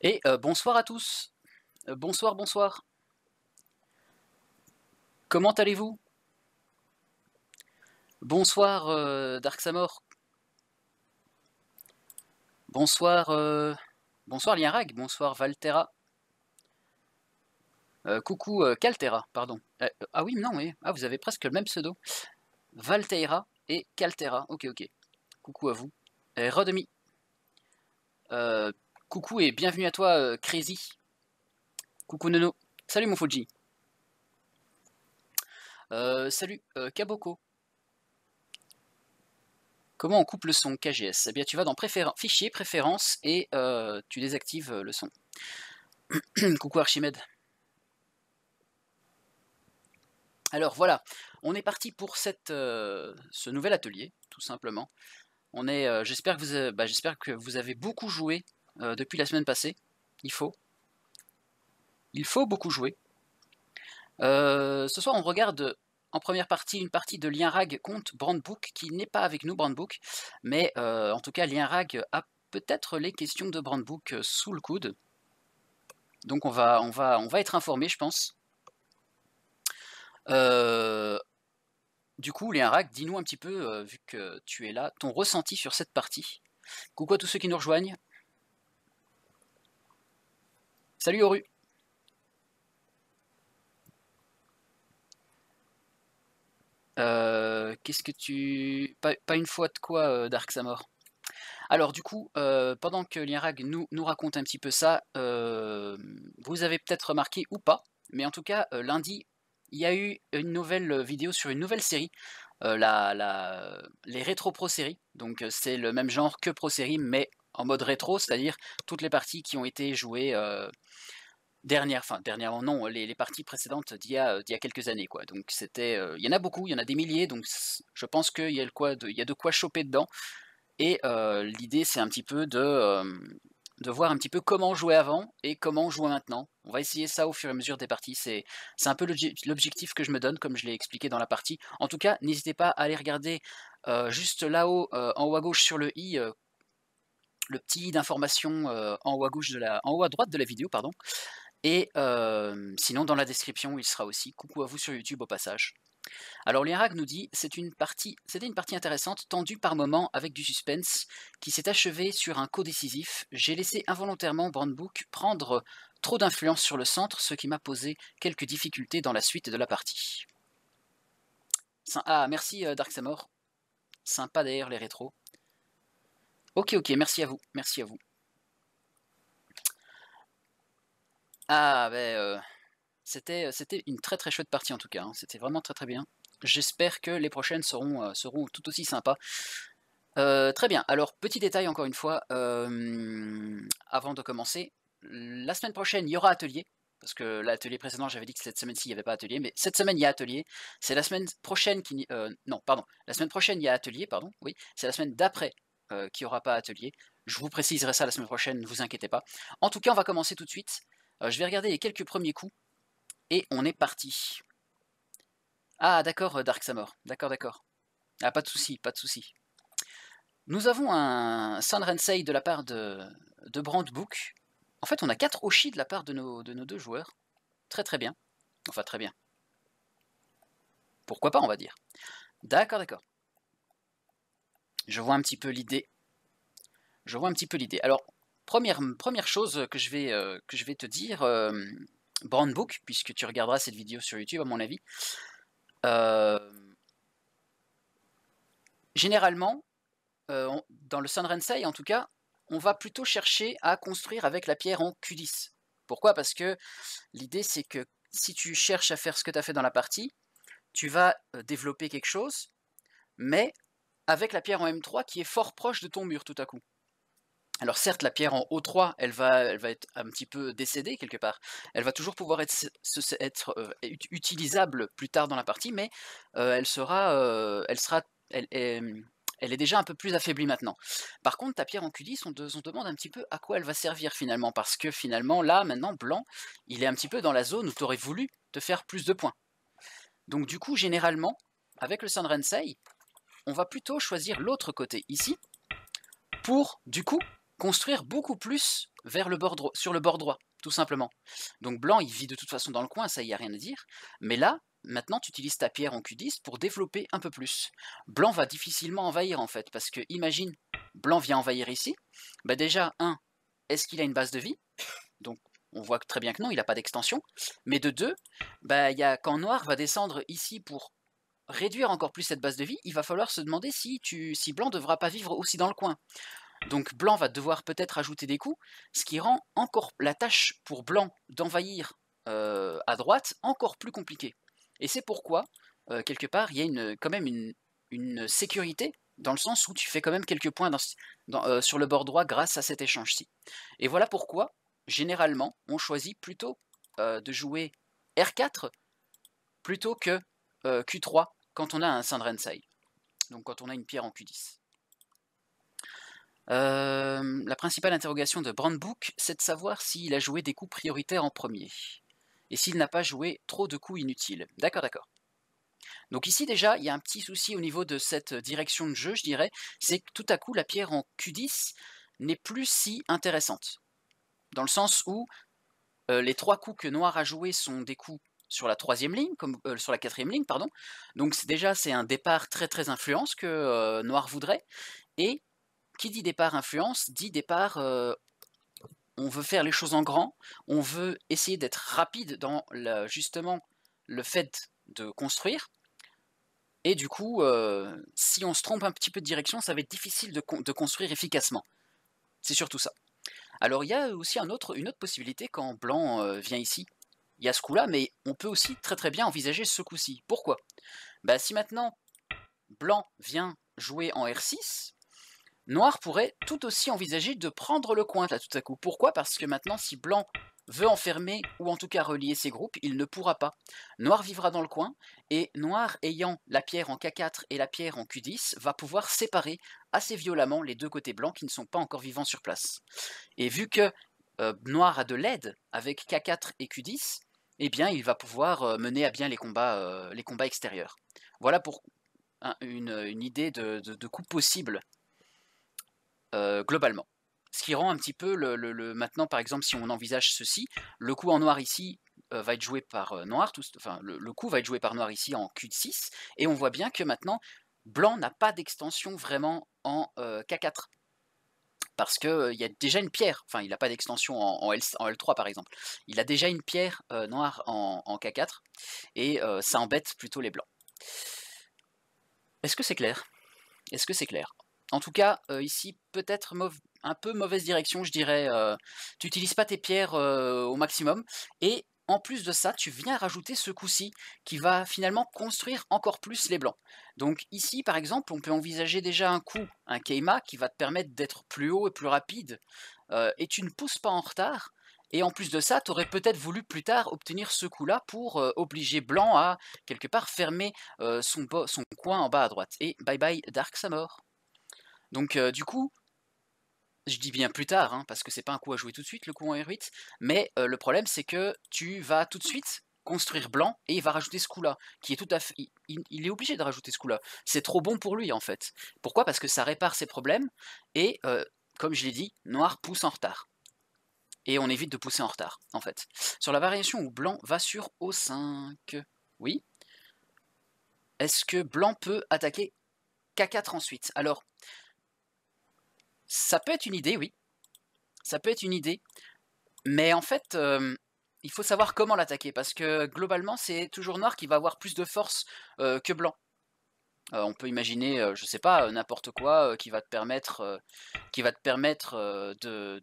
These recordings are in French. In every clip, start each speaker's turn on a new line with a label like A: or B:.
A: Et euh, bonsoir à tous. Euh, bonsoir, bonsoir. Comment allez-vous Bonsoir euh, Dark Samor. Bonsoir bonsoir bonsoir Valtera. coucou Caltera, pardon. ah oui, non, oui. Ah, vous avez presque le même pseudo. Valtera et Caltera. Ok, ok. Coucou à vous. Et Rodemi. Coucou et bienvenue à toi, euh, Crazy. Coucou Nono. Salut mon Fuji. Euh, salut, euh, Kaboko. Comment on coupe le son KGS Eh bien, tu vas dans Fichier, Préférences et tu désactives le son. Coucou Archimède. Alors voilà, on est parti pour cette, ce nouvel atelier, tout simplement. On est, j'espère que, bah, que vous avez beaucoup joué euh, depuis la semaine passée. Il faut. Il faut beaucoup jouer. Euh, ce soir, on regarde en première partie une partie de LienRag contre Brandbook, qui n'est pas avec nous, Brandbook, mais euh, en tout cas, LienRag a peut-être les questions de Brandbook sous le coude. Donc on va, on va, on va être informé, je pense. du coup, LienRag, dis-nous un petit peu, vu que tu es là, ton ressenti sur cette partie. Coucou à tous ceux qui nous rejoignent. Salut Oru euh, Qu'est-ce que tu... Pas, une fois de quoi, euh, Dark Samor alors du coup, euh, pendant que Lirag nous, nous, raconte un petit peu ça, vous avez peut-être remarqué ou pas, mais en tout cas, lundi, il y a eu une nouvelle vidéo sur une nouvelle série, la, les rétro pro séries. Donc c'est le même genre que pro série, mais en mode rétro, c'est-à-dire toutes les parties qui ont été jouées euh, dernière, enfin dernièrement non, les, parties précédentes d'il y, a, quelques années quoi. Donc c'était, euh, il y en a beaucoup, il y en a des milliers, donc je pense qu'il y a le quoi, de, il y de quoi choper dedans. Et euh, l'idée c'est un petit peu de voir un petit peu comment jouer avant et comment jouer maintenant. On va essayer ça au fur et à mesure des parties. C'est, un peu l'objectif que je me donne, comme je l'ai expliqué dans la partie. En tout cas, n'hésitez pas à aller regarder juste là-haut, en haut à gauche sur le i, le petit d'information euh, en, haut à gauche de la, en haut à droite de la vidéo. pardon. Et euh, sinon, dans la description, il sera aussi. Coucou à vous sur YouTube au passage. Alors l'Irak nous dit c'est une partie, c'était une partie intéressante, tendue par moments avec du suspense, qui s'est achevée sur un coup décisif. J'ai laissé involontairement Brandbook prendre trop d'influence sur le centre, ce qui m'a posé quelques difficultés dans la suite de la partie. Ah merci euh, Dark Samor. Sympa d'ailleurs les rétros. Ok, ok, merci à vous. Merci à vous. Ah, ben, euh, euh, c'était une très très chouette partie en tout cas. Hein. C'était vraiment très très bien. J'espère que les prochaines seront, euh, seront tout aussi sympas. très bien, alors petit détail encore une fois, avant de commencer, la semaine prochaine il y aura atelier, parce que l'atelier précédent, j'avais dit que cette semaine-ci, il n'y avait pas atelier, mais cette semaine, il y a atelier. C'est la semaine prochaine qui... non, pardon. La semaine prochaine, il y a atelier, pardon. Oui, c'est la semaine d'après euh, qui n'aura aura pas atelier. Je vous préciserai ça la semaine prochaine, ne vous inquiétez pas. En tout cas, on va commencer tout de suite. Euh, je vais regarder les quelques premiers coups. Et on est parti. Ah, d'accord, euh, Dark Samor. D'accord, d'accord. Ah, pas de souci, pas de souci. Nous avons un Sun de la part de, de Book. En fait, on a 4 Oshis de la part de nos, de nos deux joueurs. Très très bien. Enfin, très bien. Pourquoi pas, on va dire. D'accord, d'accord. Je vois un petit peu l'idée. Je vois un petit peu l'idée. Alors, première, première chose que je vais, euh, que je vais te dire, euh, brand book puisque tu regarderas cette vidéo sur YouTube, à mon avis. Euh, généralement, dans le Sunrensei, en tout cas, on va plutôt chercher à construire avec la pierre en Q10. Pourquoi Parce que l'idée, c'est que si tu cherches à faire ce que tu as fait dans la partie, tu vas développer quelque chose, mais avec la pierre en M3 qui est fort proche de ton mur tout à coup. Alors certes, la pierre en O3, elle va, elle va être un petit peu décédée quelque part. Elle va toujours pouvoir être, être euh, utilisable plus tard dans la partie, mais euh, euh, elle sera, elle sera, elle est, déjà un peu plus affaiblie maintenant. Par contre, ta pierre en Q10, on, se on demande un petit peu à quoi elle va servir finalement, parce que finalement, là, maintenant, blanc, il est un petit peu dans la zone où tu aurais voulu te faire plus de points. Donc du coup, généralement, avec le Sun on va plutôt choisir l'autre côté ici pour, du coup, construire beaucoup plus vers le bord sur le bord droit, tout simplement. Donc blanc, il vit de toute façon dans le coin, ça, il n'y a rien à dire. Mais là, maintenant, tu utilises ta pierre en Q10 pour développer un peu plus. Blanc va difficilement envahir, en fait, parce que, imagine, blanc vient envahir ici. Bah déjà, un, est-ce qu'il a une base de vie Donc, on voit très bien que non, il n'a pas d'extension. Mais de deux, bah, y a, quand noir va descendre ici pour réduire encore plus cette base de vie, il va falloir se demander si, tu, si Blanc ne devra pas vivre aussi dans le coin. Donc Blanc va devoir peut-être ajouter des coups, ce qui rend encore la tâche pour Blanc d'envahir euh, à droite encore plus compliquée. Et c'est pourquoi, euh, quelque part, il y a une, quand même une, sécurité, dans le sens où tu fais quand même quelques points euh, sur le bord droit grâce à cet échange-ci. Et voilà pourquoi, généralement, on choisit plutôt de jouer R4 plutôt que Q3 quand on a un Sandrensai. Donc quand on a une pierre en Q10. Euh, la principale interrogation de Brandbook, c'est de savoir s'il a joué des coups prioritaires en premier. Et s'il n'a pas joué trop de coups inutiles. D'accord, d'accord. Donc ici déjà, il y a un petit souci au niveau de cette direction de jeu, je dirais. C'est que tout à coup, la pierre en Q10 n'est plus si intéressante. Dans le sens où euh, les trois coups que Noir a joués sont des coups sur la troisième ligne, comme, euh, sur la quatrième ligne, pardon. Donc déjà, c'est un départ très très influence que euh, Noir voudrait. Et qui dit départ influence, dit départ euh, on veut faire les choses en grand, on veut essayer d'être rapide dans justement le fait de construire. Et du coup, si on se trompe un petit peu de direction, ça va être difficile de, construire efficacement. C'est surtout ça. Alors il y a aussi un autre, une autre possibilité quand Blanc vient ici il y a ce coup-là, mais on peut aussi très très bien envisager ce coup-ci. Pourquoi bah, Si maintenant blanc vient jouer en R6, noir pourrait tout aussi envisager de prendre le coin là tout à coup. Pourquoi Parce que maintenant si blanc veut enfermer ou en tout cas relier ses groupes, il ne pourra pas. Noir vivra dans le coin, et Noir ayant la pierre en K4 et la pierre en Q10 va pouvoir séparer assez violemment les deux côtés blancs qui ne sont pas encore vivants sur place. Et vu que euh, Noir a de l'aide avec K4 et Q10, eh bien, il va pouvoir euh, mener à bien les combats, euh, les combats extérieurs. Voilà pour une, idée de, de, coup possible euh, globalement. Ce qui rend un petit peu le, Maintenant, par exemple, si on envisage ceci, le coup en noir ici va être joué par noir, tout, enfin, le, le, coup va être joué par noir ici en Q6, et on voit bien que maintenant, blanc n'a pas d'extension vraiment en K4 parce qu'il y a déjà une pierre, enfin il n'a pas d'extension en, L, 3 par exemple, il a déjà une pierre noire en, K4, et ça embête plutôt les blancs. Est-ce que c'est clair Est-ce que c'est clair En tout cas, ici, peut-être un peu mauvaise direction, je dirais. tu n'utilises pas tes pierres au maximum, et en plus de ça, tu viens rajouter ce coup-ci qui va finalement construire encore plus les blancs. Donc ici, par exemple, on peut envisager déjà un coup, un keima, qui va te permettre d'être plus haut et plus rapide, euh, et tu ne pousses pas en retard, et en plus de ça, tu aurais peut-être voulu plus tard obtenir ce coup-là pour euh, obliger Blanc à, quelque part, fermer euh, son, coin en bas à droite. Et bye bye Dark Samor. Donc du coup, je dis bien plus tard, hein, parce que c'est pas un coup à jouer tout de suite, le coup en R8, mais euh, le problème c'est que tu vas tout de suite construire blanc et il va rajouter ce coup-là, qui est tout à fait... Il, est obligé de rajouter ce coup-là. C'est trop bon pour lui en fait. Pourquoi Parce que ça répare ses problèmes et, euh, comme je l'ai dit, noir pousse en retard. Et on évite de pousser en retard, en fait. Sur la variation où blanc va sur O5, oui. Est-ce que blanc peut attaquer K4 ensuite Alors, ça peut être une idée, oui. Ça peut être une idée. Mais en fait, euh, il faut savoir comment l'attaquer. Parce que globalement, c'est toujours noir qui va avoir plus de force euh, que blanc. Euh, on peut imaginer, je sais pas, n'importe quoi qui va te permettre, qui va te permettre de,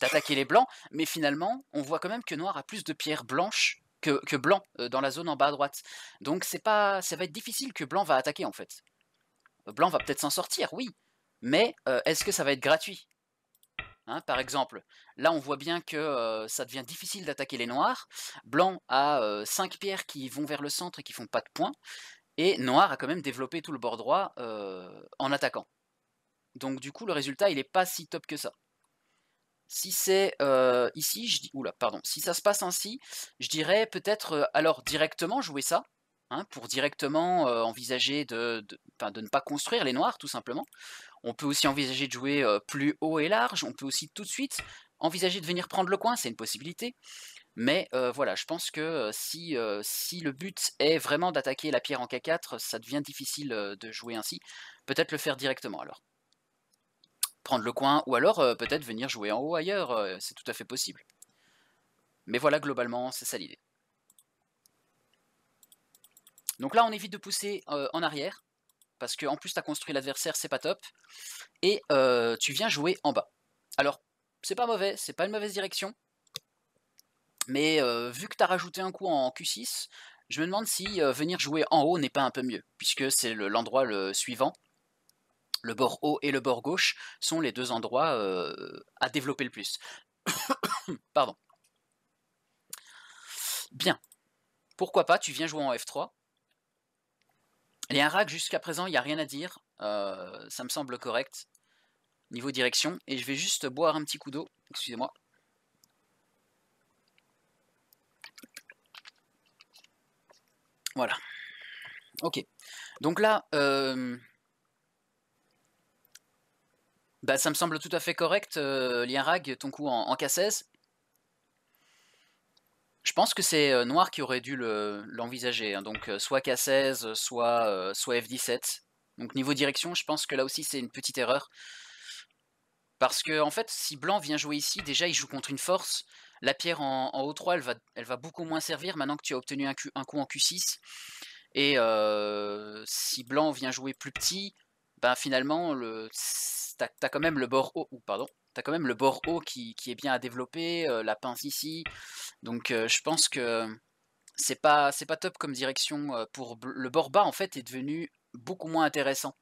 A: d'attaquer les blancs. Mais finalement, on voit quand même que noir a plus de pierres blanches que, que blanc dans la zone en bas à droite. Donc c'est pas, ça va être difficile que blanc va attaquer en fait. Blanc va peut-être s'en sortir, oui, mais euh, est-ce que ça va être gratuit hein, par exemple, là on voit bien que euh, ça devient difficile d'attaquer les noirs. Blanc a 5 euh, pierres qui vont vers le centre et qui font pas de points. Et noir a quand même développé tout le bord droit en attaquant. Donc du coup le résultat il n'est pas si top que ça. Si c'est ici, je dis. pardon. Si ça se passe ainsi, je dirais peut-être alors directement jouer ça. Hein, pour directement envisager de, ne pas construire les noirs tout simplement. On peut aussi envisager de jouer plus haut et large. On peut aussi tout de suite envisager de venir prendre le coin, c'est une possibilité. Mais voilà, je pense que si, si le but est vraiment d'attaquer la pierre en K4, ça devient difficile de jouer ainsi. Peut-être le faire directement alors. Prendre le coin, ou alors peut-être venir jouer en haut ailleurs, c'est tout à fait possible. Mais voilà, globalement, c'est ça l'idée. Donc là, on évite de pousser en arrière parce que en plus t'as construit l'adversaire, c'est pas top, et euh, tu viens jouer en bas. Alors, c'est pas mauvais, c'est pas une mauvaise direction, mais euh, vu que t'as rajouté un coup en Q6, je me demande si euh, venir jouer en haut n'est pas un peu mieux, puisque c'est l'endroit le, suivant. Le bord haut et le bord gauche sont les deux endroits à développer le plus. Pardon. Bien. Pourquoi pas, tu viens jouer en F3, les jusqu'à présent, il n'y a rien à dire. Euh, ça me semble correct. Niveau direction. Et je vais juste boire un petit coup d'eau. Excusez-moi. Voilà. Ok. Donc là, euh, bah, ça me semble tout à fait correct, euh, Lienrag, ton coup en, en K16. Je pense que c'est Noir qui aurait dû l'envisager. Hein, donc, soit K16, soit, soit F17. Donc, niveau direction, je pense que là aussi, c'est une petite erreur. Parce que, en fait, si Blanc vient jouer ici, déjà, il joue contre une force. La pierre en, en O3, elle va, beaucoup moins servir maintenant que tu as obtenu un, coup en Q6. Et si Blanc vient jouer plus petit, ben finalement, t'as as quand même le bord haut, ou pardon, T'as quand même le bord haut qui, est bien à développer, euh, la pince ici. Donc euh, je pense que c'est pas, pas top comme direction euh, pour le bord bas en fait est devenu beaucoup moins intéressant.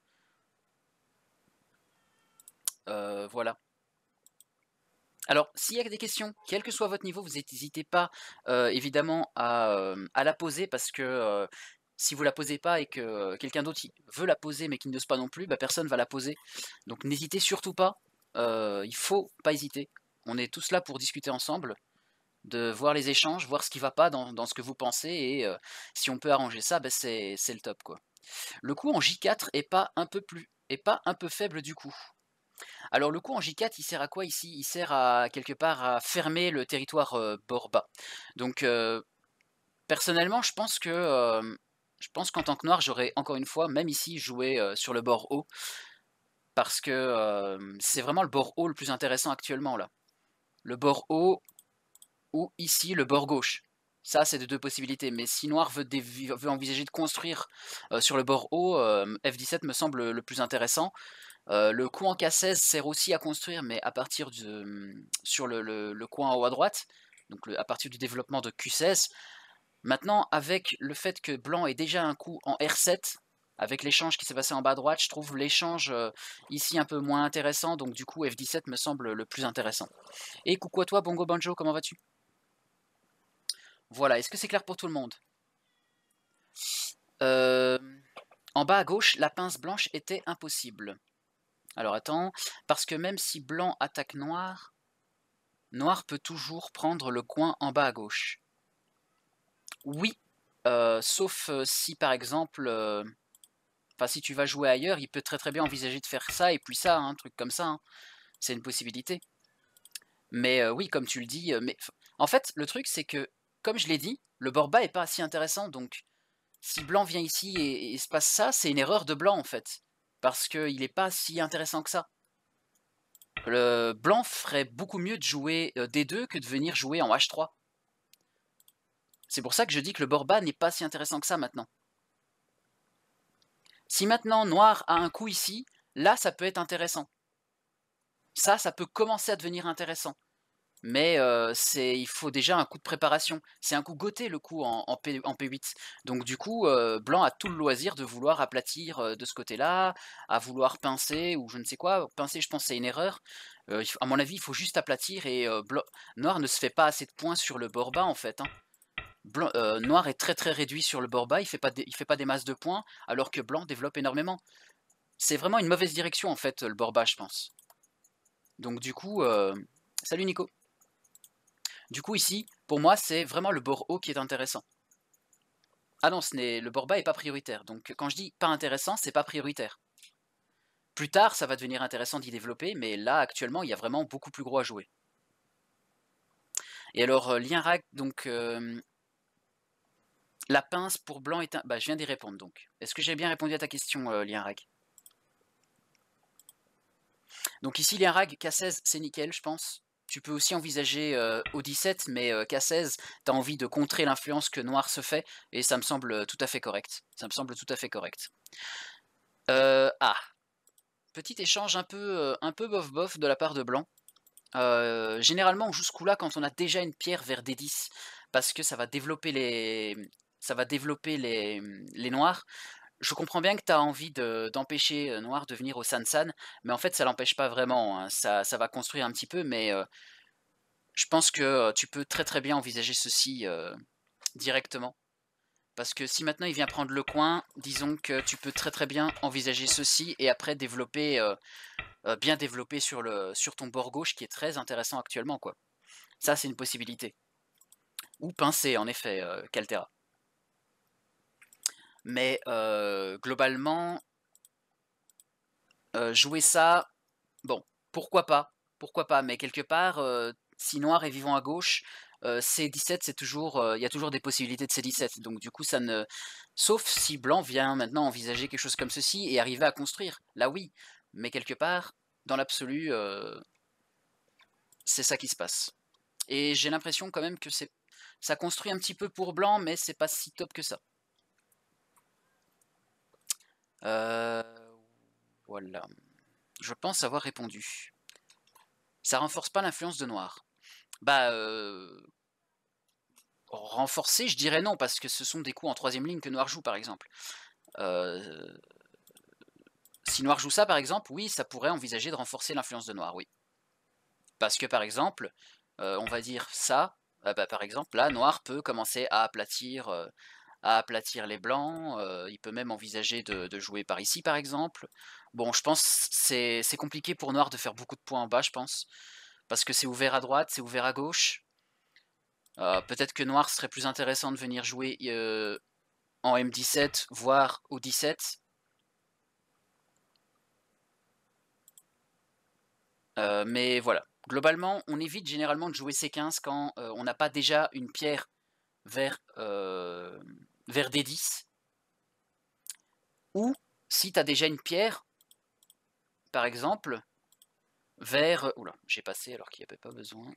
A: voilà. Alors, s'il y a des questions, quel que soit votre niveau, vous n'hésitez pas évidemment à, la poser parce que si vous la posez pas et que quelqu'un d'autre veut la poser mais qui ne n'ose pas non plus, personne bah, personne va la poser. Donc n'hésitez surtout pas euh, il faut pas hésiter. On est tous là pour discuter ensemble, de voir les échanges, voir ce qui va pas dans, ce que vous pensez, et euh, si on peut arranger ça, ben c'est le top. quoi. Le coup en J4 est pas un peu plus est pas un peu faible du coup. Alors le coup en J4, il sert à quoi ici Il sert à quelque part à fermer le territoire euh, bord bas. Donc personnellement, je pense que je pense qu'en tant que noir, j'aurais encore une fois, même ici, joué sur le bord haut parce que c'est vraiment le bord haut le plus intéressant actuellement là. Le bord haut ou ici le bord gauche. Ça, c'est de deux possibilités. Mais si Noir veut, envisager de construire sur le bord haut, F17 me semble le plus intéressant. le coup en K16 sert aussi à construire, mais à partir de, sur le, coin en haut à droite, donc à partir du développement de Q16. Maintenant, avec le fait que Blanc ait déjà un coup en R7, avec l'échange qui s'est passé en bas à droite, je trouve l'échange euh, ici un peu moins intéressant, donc du coup F17 me semble le plus intéressant. Et coucou à toi Bongo Banjo, comment vas-tu Voilà, est-ce que c'est clair pour tout le monde euh, En bas à gauche, la pince blanche était impossible. Alors attends, parce que même si blanc attaque noir, noir peut toujours prendre le coin en bas à gauche. Oui, euh, sauf si par exemple Enfin, si tu vas jouer ailleurs, il peut très très bien envisager de faire ça et puis ça, hein, un truc comme ça. Hein. C'est une possibilité. Mais euh, oui, comme tu le dis, euh, mais en fait, le truc c'est que, comme je l'ai dit, le Borba est pas si intéressant. Donc, si Blanc vient ici et, se passe ça, c'est une erreur de Blanc en fait, parce qu'il est pas si intéressant que ça. Le Blanc ferait beaucoup mieux de jouer euh, D2 que de venir jouer en H3. C'est pour ça que je dis que le Borba n'est pas si intéressant que ça maintenant. Si maintenant noir a un coup ici, là ça peut être intéressant. Ça, ça peut commencer à devenir intéressant. Mais euh, c'est, il faut déjà un coup de préparation. C'est un coup goté le coup en, P, 8 Donc du coup, euh, Blanc a tout le loisir de vouloir aplatir euh, de ce côté-là, à vouloir pincer ou je ne sais quoi. Pincer, je pense, c'est une erreur. à mon avis, il faut juste aplatir et Noir ne se fait pas assez de points sur le bord bas en fait. Hein. Euh, noir est très très réduit sur le bord bas, il fait fait pas des masses de points, alors que blanc développe énormément. C'est vraiment une mauvaise direction en fait le bord bas, je pense. Donc du coup, euh, salut Nico. Du coup ici, pour moi, c'est vraiment le bord haut qui est intéressant. Ah non, ce n'est le bord bas est pas prioritaire. Donc quand je dis pas intéressant, c'est pas prioritaire. Plus tard, ça va devenir intéressant d'y développer, mais là actuellement, il y a vraiment beaucoup plus gros à jouer. Et alors, euh, lien rack, donc la pince pour blanc est un... Bah, je viens d'y répondre, donc. Est-ce que j'ai bien répondu à ta question, euh, Lien Lienrag Donc ici, Lienrag, K16, c'est nickel, je pense. Tu peux aussi envisager au euh, 17 mais euh, K16, t'as envie de contrer l'influence que Noir se fait, et ça me semble tout à fait correct. Ça me semble tout à fait correct. ah Petit échange un peu un peu bof-bof de la part de Blanc. généralement, on là quand on a déjà une pierre vers D10 parce que ça va développer les, ça va développer mmh, les, noirs. Je comprends bien que tu as envie d'empêcher Noir de venir au Sansan, mais en fait, ça l'empêche pas vraiment. Hein. Ça, va construire un petit peu, mais je pense que tu peux très très bien envisager ceci directement. Parce que si maintenant il vient prendre le coin, disons que tu peux très très bien envisager ceci et après développer, bien développer sur, le, sur ton bord gauche qui est très intéressant actuellement. quoi. Ça c'est une possibilité. Ou pincer en effet, Caltera. Mais euh, globalement, euh, jouer ça, bon, pourquoi pas Pourquoi pas Mais quelque part, euh, si noir est vivant à gauche, C17, c'est toujours, il y a toujours des possibilités de C17. Donc du coup, ça ne, sauf si blanc vient maintenant envisager quelque chose comme ceci et arriver à construire. Là, oui. Mais quelque part, dans l'absolu, c'est ça qui se passe. Et j'ai l'impression quand même que c'est, ça construit un petit peu pour blanc, mais c'est pas si top que ça. Euh, voilà. Je pense avoir répondu. Ça renforce pas l'influence de Noir. Bah, euh, renforcer, je dirais non, parce que ce sont des coups en troisième ligne que Noir joue, par exemple. Euh, si Noir joue ça, par exemple, oui, ça pourrait envisager de renforcer l'influence de Noir, oui. Parce que, par exemple, on va dire ça, bah, par exemple, là, Noir peut commencer à aplatir à aplatir les blancs, euh, il peut même envisager de, jouer par ici par exemple. Bon, je pense c'est c'est compliqué pour Noir de faire beaucoup de points en bas, je pense, parce que c'est ouvert à droite, c'est ouvert à gauche. Euh, peut-être que Noir serait plus intéressant de venir jouer euh, en M17, voire au 17. mais voilà, globalement, on évite généralement de jouer C15 quand on n'a pas déjà une pierre vers vers d 10. Ou si tu as déjà une pierre, par exemple, vers... Oula, j'ai passé alors qu'il n'y avait pas besoin.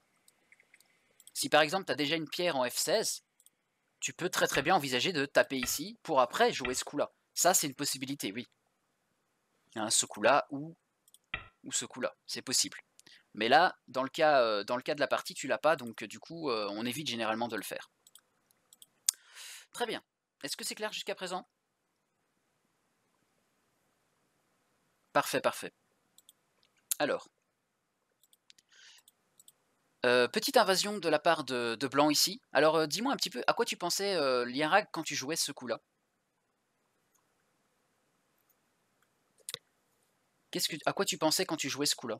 A: Si par exemple tu as déjà une pierre en F16, tu peux très très bien envisager de taper ici pour après jouer ce coup-là. Ça, c'est une possibilité, oui. Hein, ce coup-là ou, ou ce coup-là, c'est possible. Mais là, dans le cas, euh, dans le cas de la partie, tu l'as pas, donc euh, du coup, euh, on évite généralement de le faire. Très bien. Est-ce que c'est clair jusqu'à présent Parfait, parfait. Alors. Euh, petite invasion de la part de, Blanc ici. Alors euh, dis-moi un petit peu, à quoi tu pensais euh, quand tu jouais ce coup-là À quoi tu pensais quand tu jouais ce coup-là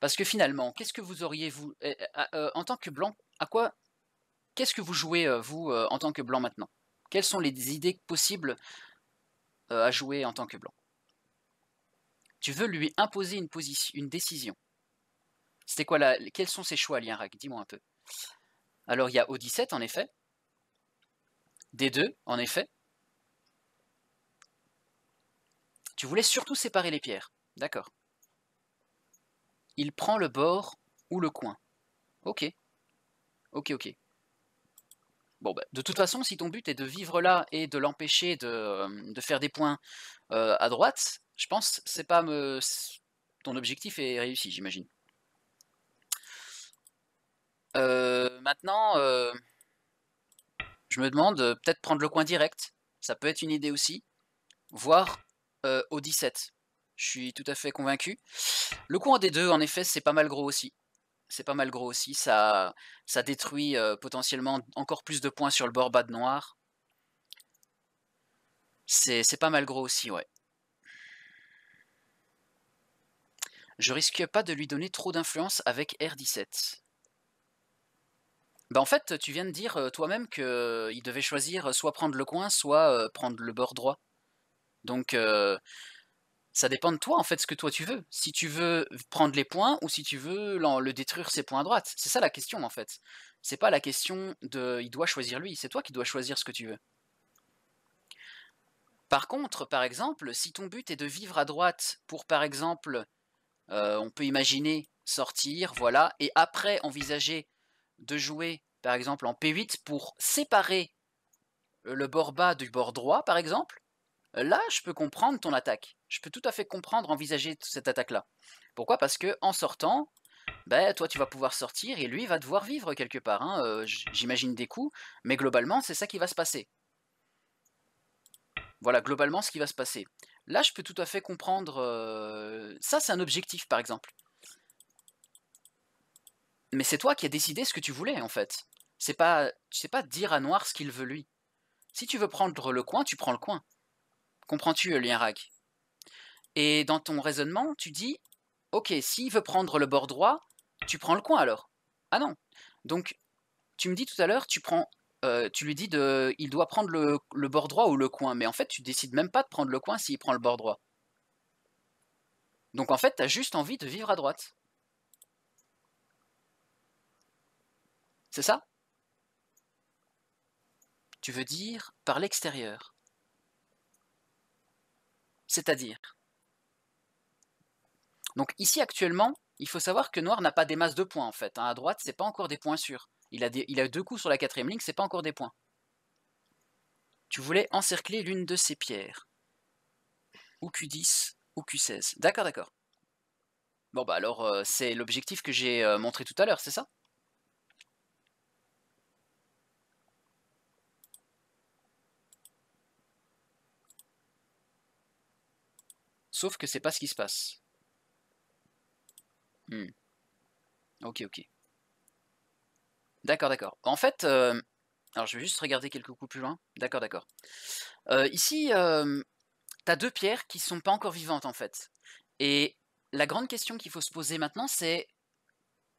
A: Parce que finalement, qu'est-ce que vous auriez, vous, eh, eh, euh, en tant que Blanc, à quoi... Qu'est-ce que vous jouez, vous, en tant que Blanc maintenant quelles sont les idées possibles euh, à jouer en tant que blanc Tu veux lui imposer une, position, une décision. C'était quoi la... Quels sont ses choix, Lienrak Dis-moi un peu. Alors, il y a O17, en effet. D2, en effet. Tu voulais surtout séparer les pierres. D'accord. Il prend le bord ou le coin. Ok. Ok, ok. Bon, bah, de toute façon, si ton but est de vivre là et de l'empêcher de, faire des points à droite, je pense c'est pas me... ton objectif est réussi, j'imagine. maintenant, je me demande peut-être prendre le coin direct. Ça peut être une idée aussi. Voire au 17. Je suis tout à fait convaincu. Le coin des deux, en effet, c'est pas mal gros aussi c'est pas mal gros aussi. Ça, ça détruit potentiellement encore plus de points sur le bord bas de noir. C'est pas mal gros aussi, ouais. Je risque pas de lui donner trop d'influence avec R17. Bah en fait, tu viens de dire toi-même qu'il devait choisir soit prendre le coin, soit prendre le bord droit. Donc ça dépend de toi en fait ce que toi tu veux. Si tu veux prendre les points ou si tu veux le détruire ses points à droite. C'est ça la question en fait. C'est pas la question de il doit choisir lui, c'est toi qui dois choisir ce que tu veux. Par contre, par exemple, si ton but est de vivre à droite pour par exemple, euh, on peut imaginer sortir, voilà, et après envisager de jouer par exemple en P8 pour séparer euh, le bord bas du bord droit par exemple, Là, je peux comprendre ton attaque. Je peux tout à fait comprendre, envisager cette attaque-là. Pourquoi Parce que en sortant, ben, toi tu vas pouvoir sortir et lui va devoir vivre quelque part. Hein, euh, j'imagine des coups, mais globalement c'est ça qui va se passer. Voilà, globalement ce qui va se passer. Là je peux tout à fait comprendre... Euh, ça c'est un objectif par exemple. Mais c'est toi qui as décidé ce que tu voulais en fait. C'est pas, c'est pas dire à Noir ce qu'il veut lui. Si tu veux prendre le coin, tu prends le coin. Comprends-tu le Et dans ton raisonnement, tu dis, ok, s'il veut prendre le bord droit, tu prends le coin alors. Ah non. Donc, tu me dis tout à l'heure, tu prends, euh, tu lui dis de, il doit prendre le, le, bord droit ou le coin, mais en fait, tu décides même pas de prendre le coin s'il prend le bord droit. Donc en fait, tu as juste envie de vivre à droite. C'est ça Tu veux dire par l'extérieur. C'est-à-dire. Donc ici actuellement, il faut savoir que Noir n'a pas des masses de points en fait. Hein. À droite, c'est pas encore des points sûrs. Il a, il a deux coups sur la quatrième ligne, c'est pas encore des points. Tu voulais encercler l'une de ces pierres. Ou Q10 ou Q16. D'accord, d'accord. Bon bah alors euh, c'est l'objectif que j'ai euh, montré tout à l'heure, c'est ça Sauf que c'est pas ce qui se passe. Hmm. Ok, ok. D'accord, d'accord. En fait, euh, alors je vais juste regarder quelques coups plus loin. D'accord, d'accord. Euh, ici, euh, t'as deux pierres qui sont pas encore vivantes en fait. Et la grande question qu'il faut se poser maintenant, c'est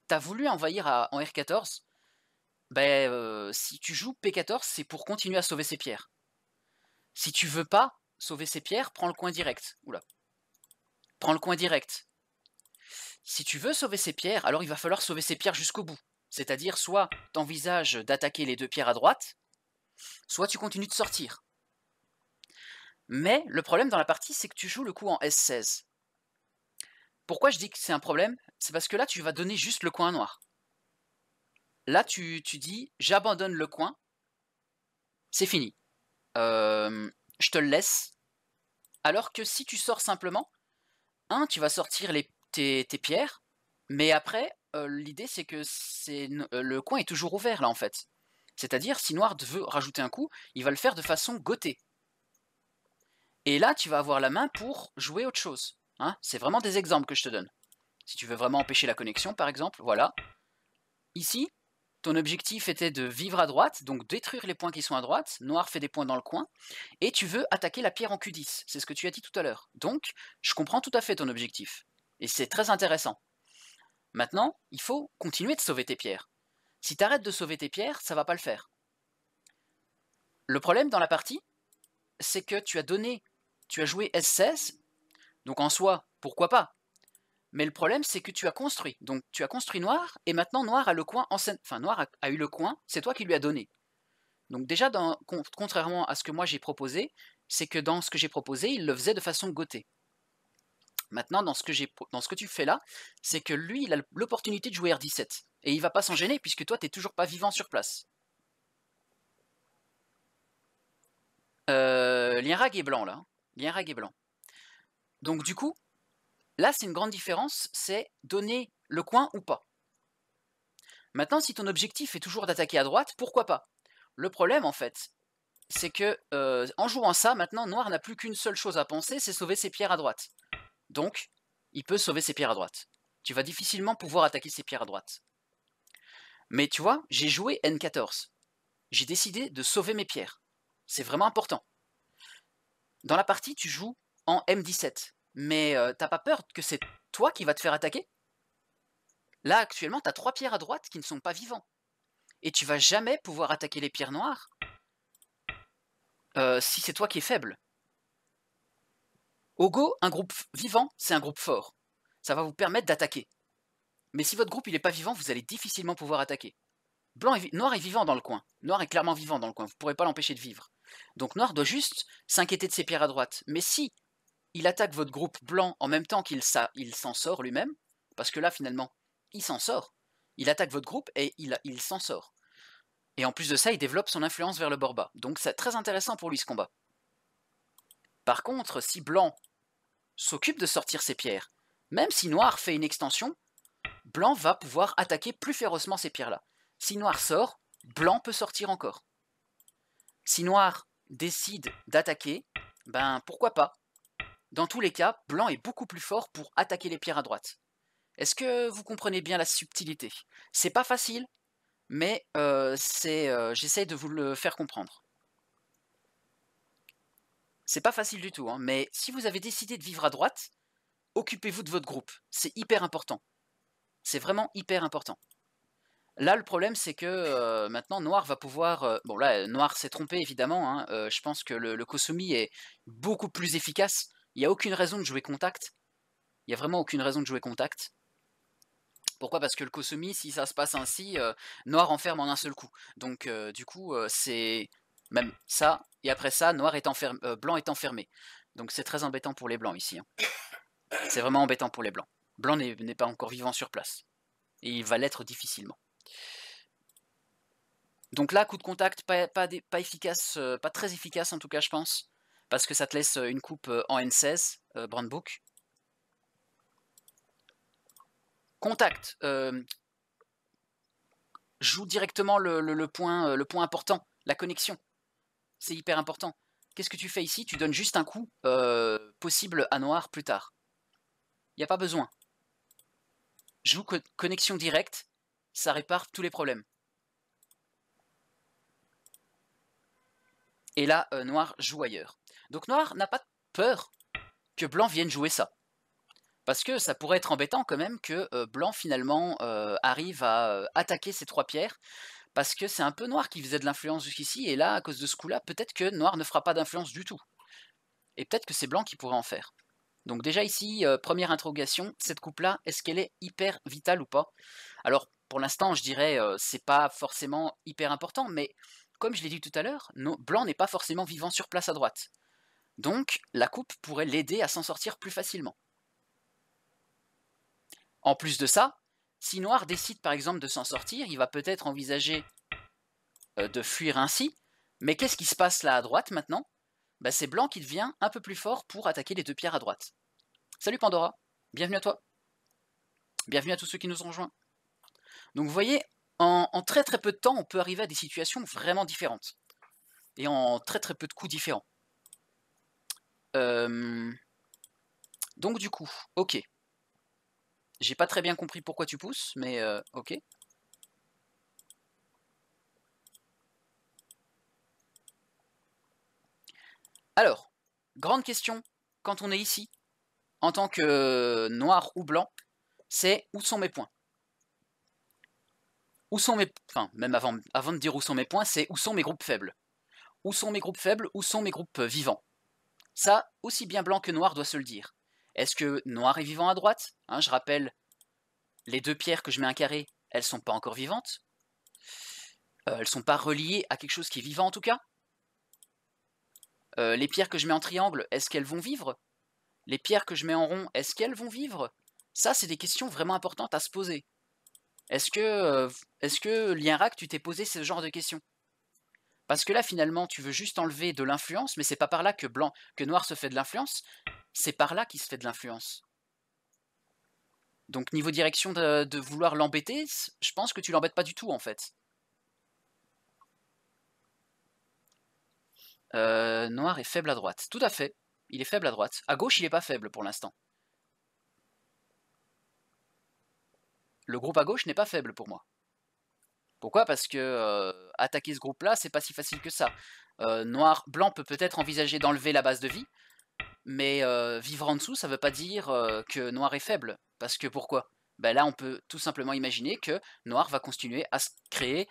A: t'as voulu envahir à... en R14. Ben, si tu joues P14, c'est pour continuer à sauver ces pierres. Si tu veux pas sauver ces pierres, prends le coin direct. Oula. Prends le coin direct. Si tu veux sauver ces pierres, alors il va falloir sauver ces pierres jusqu'au bout. C'est-à-dire, soit t'envisages d'attaquer les deux pierres à droite, soit tu continues de sortir. Mais le problème dans la partie, c'est que tu joues le coup en S16. Pourquoi je dis que c'est un problème C'est parce que là, tu vas donner juste le coin noir. Là, tu, tu dis, j'abandonne le coin, c'est fini. Euh, je te le laisse. Alors que si tu sors simplement, un, tu vas sortir tes, pierres, mais après, euh, l'idée c'est que euh, le coin est toujours ouvert là en fait. C'est-à-dire, si Noir veut rajouter un coup, il va le faire de façon gotée. Et là, tu vas avoir la main pour jouer autre chose. Hein. c'est vraiment des exemples que je te donne. Si tu veux vraiment empêcher la connexion, par exemple, voilà. Ici, ton objectif était de vivre à droite, donc détruire les points qui sont à droite. Noir fait des points dans le coin. Et tu veux attaquer la pierre en Q10. C'est ce que tu as dit tout à l'heure. Donc, je comprends tout à fait ton objectif. Et c'est très intéressant. Maintenant, il faut continuer de sauver tes pierres. Si tu arrêtes de sauver tes pierres, ça va pas le faire. Le problème dans la partie, c'est que tu as donné, tu as joué S16, donc en soi, pourquoi pas mais le problème, c'est que tu as construit. Donc tu as construit Noir, et maintenant Noir a le coin en Enfin, Noir a, eu le coin, c'est toi qui lui as donné. Donc déjà, contrairement à ce que moi j'ai proposé, c'est que dans ce que j'ai proposé, il le faisait de façon gothée. Maintenant, dans ce que, tu fais là, c'est que lui, il a l'opportunité de jouer R17. Et il va pas s'en gêner, puisque toi, tu n'es toujours pas vivant sur place. Euh, lien rag est blanc, là. Hein. rag est blanc. Donc du coup, Là, c'est une grande différence, c'est donner le coin ou pas. Maintenant, si ton objectif est toujours d'attaquer à droite, pourquoi pas Le problème, en fait, c'est que euh, en jouant ça, maintenant, Noir n'a plus qu'une seule chose à penser, c'est sauver ses pierres à droite. Donc, il peut sauver ses pierres à droite. Tu vas difficilement pouvoir attaquer ses pierres à droite. Mais tu vois, j'ai joué N14. J'ai décidé de sauver mes pierres. C'est vraiment important. Dans la partie, tu joues en M17 mais euh, t'as pas peur que c'est toi qui va te faire attaquer Là, actuellement, t'as trois pierres à droite qui ne sont pas vivants. Et tu vas jamais pouvoir attaquer les pierres noires euh, si c'est toi qui es faible. Au un groupe vivant, c'est un groupe fort. Ça va vous permettre d'attaquer. Mais si votre groupe il n'est pas vivant, vous allez difficilement pouvoir attaquer. Blanc est Noir est vivant dans le coin. Noir est clairement vivant dans le coin. Vous ne pourrez pas l'empêcher de vivre. Donc Noir doit juste s'inquiéter de ses pierres à droite. Mais si il attaque votre groupe blanc en même temps qu'il s'en sort lui-même, parce que là finalement, il s'en sort. Il attaque votre groupe et il, s'en sort. Et en plus de ça, il développe son influence vers le bord bas. Donc c'est très intéressant pour lui ce combat. Par contre, si blanc s'occupe de sortir ses pierres, même si noir fait une extension, blanc va pouvoir attaquer plus férocement ces pierres-là. Si noir sort, blanc peut sortir encore. Si noir décide d'attaquer, ben pourquoi pas dans tous les cas, blanc est beaucoup plus fort pour attaquer les pierres à droite. Est-ce que vous comprenez bien la subtilité C'est pas facile, mais euh, euh, j'essaye de vous le faire comprendre. C'est pas facile du tout, hein, mais si vous avez décidé de vivre à droite, occupez-vous de votre groupe. C'est hyper important. C'est vraiment hyper important. Là, le problème, c'est que euh, maintenant, Noir va pouvoir... Euh, bon, là, Noir s'est trompé, évidemment. Hein, je pense que le, le Kosumi est beaucoup plus efficace il n'y a aucune raison de jouer contact. Il n'y a vraiment aucune raison de jouer contact. Pourquoi Parce que le kosumi, si ça se passe ainsi, euh, Noir enferme en un seul coup. Donc euh, du coup, euh, c'est même ça, et après ça, Noir est enfermé, Blanc est enfermé. Donc c'est très embêtant pour les Blancs ici. Hein. C'est vraiment embêtant pour les Blancs. Blanc n'est pas encore vivant sur place. Et il va l'être difficilement. Donc là, coup de contact, pas efficace, pas très efficace en tout cas, je pense parce que ça te laisse euh, une coupe euh, en N16, euh, Brandbook. Contact. joue directement le, point, important, la connexion. C'est hyper important. Qu'est-ce que tu fais ici Tu donnes juste un coup possible à noir plus tard. Il n'y a pas besoin. Joue connexion directe, ça répare tous les problèmes. Et là, noir joue ailleurs. Donc Noir n'a pas peur que Blanc vienne jouer ça. Parce que ça pourrait être embêtant quand même que euh, Blanc finalement euh, arrive à euh, attaquer ces trois pierres. Parce que c'est un peu Noir qui faisait de l'influence jusqu'ici. Et là, à cause de ce coup-là, peut-être que Noir ne fera pas d'influence du tout. Et peut-être que c'est Blanc qui pourrait en faire. Donc déjà ici, première interrogation, cette coupe-là, est-ce qu'elle est hyper vitale ou pas Alors pour l'instant, je dirais, c'est pas forcément hyper important, mais comme je l'ai dit tout à l'heure, Blanc n'est pas forcément vivant sur place à droite. Donc, la coupe pourrait l'aider à s'en sortir plus facilement. En plus de ça, si Noir décide par exemple de s'en sortir, il va peut-être envisager euh, de fuir ainsi. Mais qu'est-ce qui se passe là à droite maintenant bah, C'est Blanc qui devient un peu plus fort pour attaquer les deux pierres à droite. Salut Pandora, bienvenue à toi. Bienvenue à tous ceux qui nous ont rejoints. Donc vous voyez, en, en très très peu de temps, on peut arriver à des situations vraiment différentes. Et en très très peu de coups différents. Euh, donc du coup, ok. J'ai pas très bien compris pourquoi tu pousses, mais euh, ok. Alors, grande question, quand on est ici, en tant que euh, noir ou blanc, c'est où sont mes points Où sont mes... Enfin, même avant, avant de dire où sont mes points, c'est où sont mes groupes faibles Où sont mes groupes faibles Où sont mes groupes vivants ça, aussi bien blanc que noir doit se le dire. Est-ce que noir est vivant à droite hein, Je rappelle, les deux pierres que je mets un carré, elles sont pas encore vivantes. Euh, elles sont pas reliées à quelque chose qui est vivant en tout cas. Euh, les pierres que je mets en triangle, est-ce qu'elles vont vivre Les pierres que je mets en rond, est-ce qu'elles vont vivre Ça, c'est des questions vraiment importantes à se poser. Est-ce que, euh, est-ce que Lienrac, tu t'es posé ce genre de questions parce que là, finalement, tu veux juste enlever de l'influence, mais c'est pas par là que blanc, que noir se fait de l'influence, c'est par là qu'il se fait de l'influence. Donc niveau direction de, vouloir l'embêter, je pense que tu l'embêtes pas du tout en fait. Euh, noir est faible à droite, tout à fait. Il est faible à droite. À gauche, il est pas faible pour l'instant. Le groupe à gauche n'est pas faible pour moi. Pourquoi Parce que attaquer ce groupe-là, c'est pas si facile que ça. noir, blanc peut peut-être envisager d'enlever la base de vie, mais vivre en dessous, ça veut pas dire que noir est faible. Parce que pourquoi ben Là, on peut tout simplement imaginer que noir va continuer à se créer,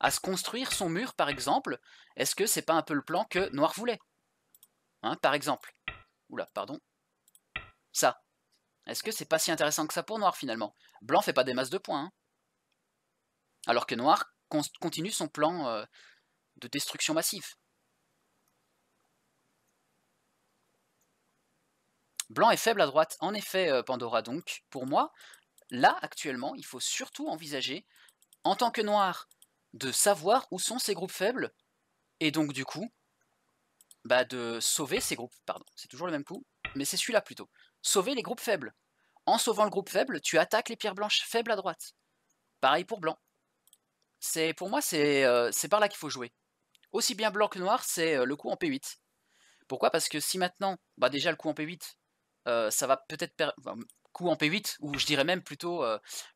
A: à se construire son mur, par exemple. Est-ce que c'est pas un peu le plan que noir voulait hein, Par exemple. Oula, pardon. Ça, est-ce que c'est pas si intéressant que ça pour Noir finalement Blanc fait pas des masses de points. Hein alors que Noir continue son plan euh, de destruction massive. Blanc est faible à droite, en effet euh, Pandora donc, pour moi, là actuellement, il faut surtout envisager, en tant que Noir, de savoir où sont ces groupes faibles, et donc du coup, bah de sauver ces groupes, pardon, c'est toujours le même coup, mais c'est celui-là plutôt. Sauver les groupes faibles. En sauvant le groupe faible, tu attaques les pierres blanches faibles à droite. Pareil pour blanc. C'est pour moi c'est par là qu'il faut jouer. Aussi bien blanc que noir, c'est le coup en P8. Pourquoi Parce que si maintenant, bah déjà le coup en P8, ça va peut-être perdre. coup en P8 ou je dirais même plutôt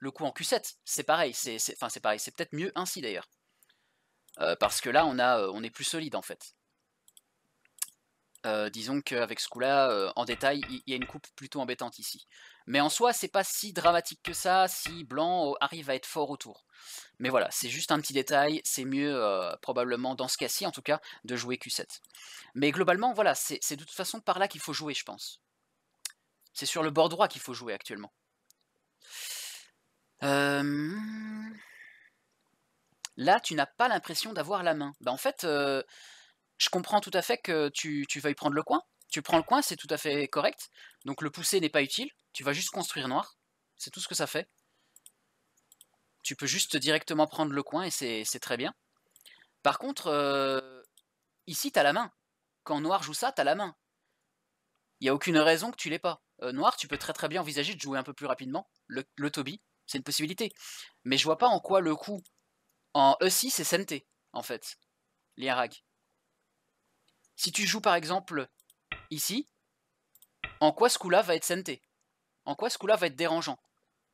A: le coup en Q7. C'est pareil, c'est pareil, c'est peut-être mieux ainsi d'ailleurs. parce que là on a on est plus solide en fait. disons qu'avec ce coup-là, en détail, il y a une coupe plutôt embêtante ici. Mais en soi, c'est pas si dramatique que ça si Blanc arrive à être fort autour. Mais voilà, c'est juste un petit détail, c'est mieux probablement dans ce cas-ci en tout cas de jouer Q7. Mais globalement, voilà, c'est de toute façon par là qu'il faut jouer, je pense. C'est sur le bord droit qu'il faut jouer actuellement. Là, tu n'as pas l'impression d'avoir la main. Bah, en fait, je comprends tout à fait que tu, tu veuilles prendre le coin. Tu prends le coin, c'est tout à fait correct. Donc le pousser n'est pas utile. Tu vas juste construire noir. C'est tout ce que ça fait. Tu peux juste directement prendre le coin et c'est très bien. Par contre, ici, euh, ici, t'as la main. Quand noir joue ça, t'as la main. Il n'y a aucune raison que tu l'aies pas. Euh, noir, tu peux très très bien envisager de jouer un peu plus rapidement. Le, le Toby, c'est une possibilité. Mais je vois pas en quoi le coup en E6 est en fait. liarag. Si tu joues par exemple ici, en quoi ce coup-là va être senté en quoi ce coup-là va être dérangeant.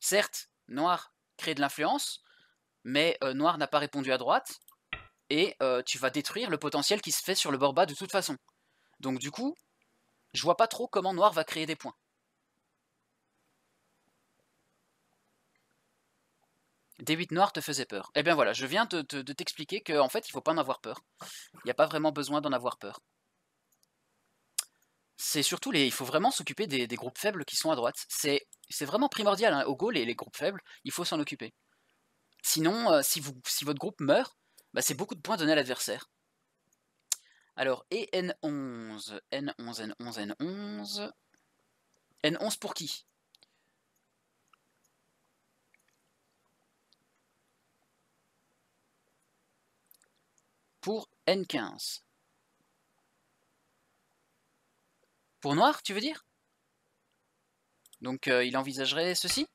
A: Certes, Noir crée de l'influence, mais euh, Noir n'a pas répondu à droite, et euh, tu vas détruire le potentiel qui se fait sur le bord bas de toute façon. Donc du coup, je vois pas trop comment Noir va créer des points. D8 noir te faisait peur. Eh bien voilà, je viens de, de t'expliquer qu'en fait, il ne faut pas en avoir peur. Il n'y a pas vraiment besoin d'en avoir peur c'est surtout Il faut vraiment s'occuper des, groupes faibles qui sont à droite. C'est vraiment primordial. Hein. Au goal, les, les groupes faibles, il faut s'en occuper. Sinon, euh, si, votre groupe meurt, bah, c'est beaucoup de points donnés à l'adversaire. Alors, et N11 N11, N11, N11. N11 pour qui Pour N15. Pour noir, tu veux dire Donc euh, il envisagerait ceci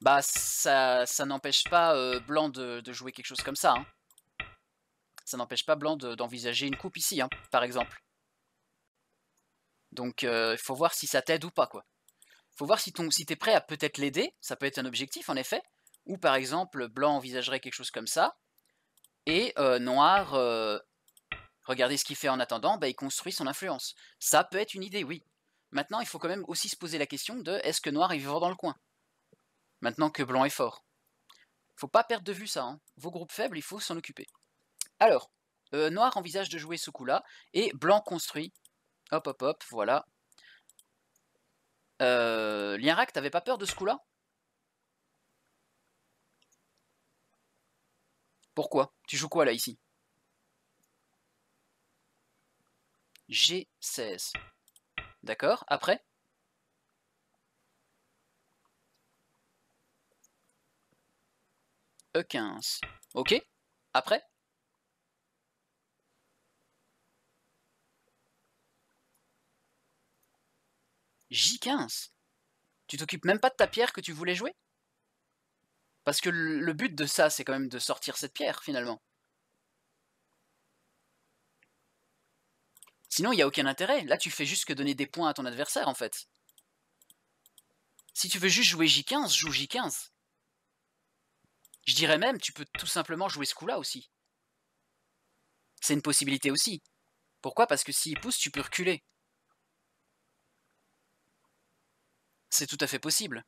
A: Bah ça, ça n'empêche pas euh, blanc de, jouer quelque chose comme ça. Hein. Ça n'empêche pas blanc d'envisager une coupe ici, hein, par exemple. Donc il euh, faut voir si ça t'aide ou pas, quoi. Faut voir si, ton, si t'es prêt à peut-être l'aider, ça peut être un objectif en effet, ou par exemple blanc envisagerait quelque chose comme ça, et noir regardez ce qu'il fait en attendant, bah, il construit son influence. Ça peut être une idée, oui. Maintenant, il faut quand même aussi se poser la question de est-ce que noir est vivant dans le coin Maintenant que blanc est fort. Faut pas perdre de vue ça. Hein. Vos groupes faibles, il faut s'en occuper. Alors, euh, noir envisage de jouer ce coup-là, et blanc construit. Hop, hop, hop, voilà. Euh, Lienrak, t'avais pas peur de ce coup-là Pourquoi Tu joues quoi là ici G16. D'accord Après E15. Ok Après J15 Tu t'occupes même pas de ta pierre que tu voulais jouer Parce que le but de ça, c'est quand même de sortir cette pierre, finalement. Sinon, il n'y a aucun intérêt. Là, tu fais juste que donner des points à ton adversaire, en fait. Si tu veux juste jouer J15, joue J15. Je dirais même, tu peux tout simplement jouer ce coup-là aussi. C'est une possibilité aussi. Pourquoi Parce que s'il pousse, tu peux reculer. C'est tout à fait possible.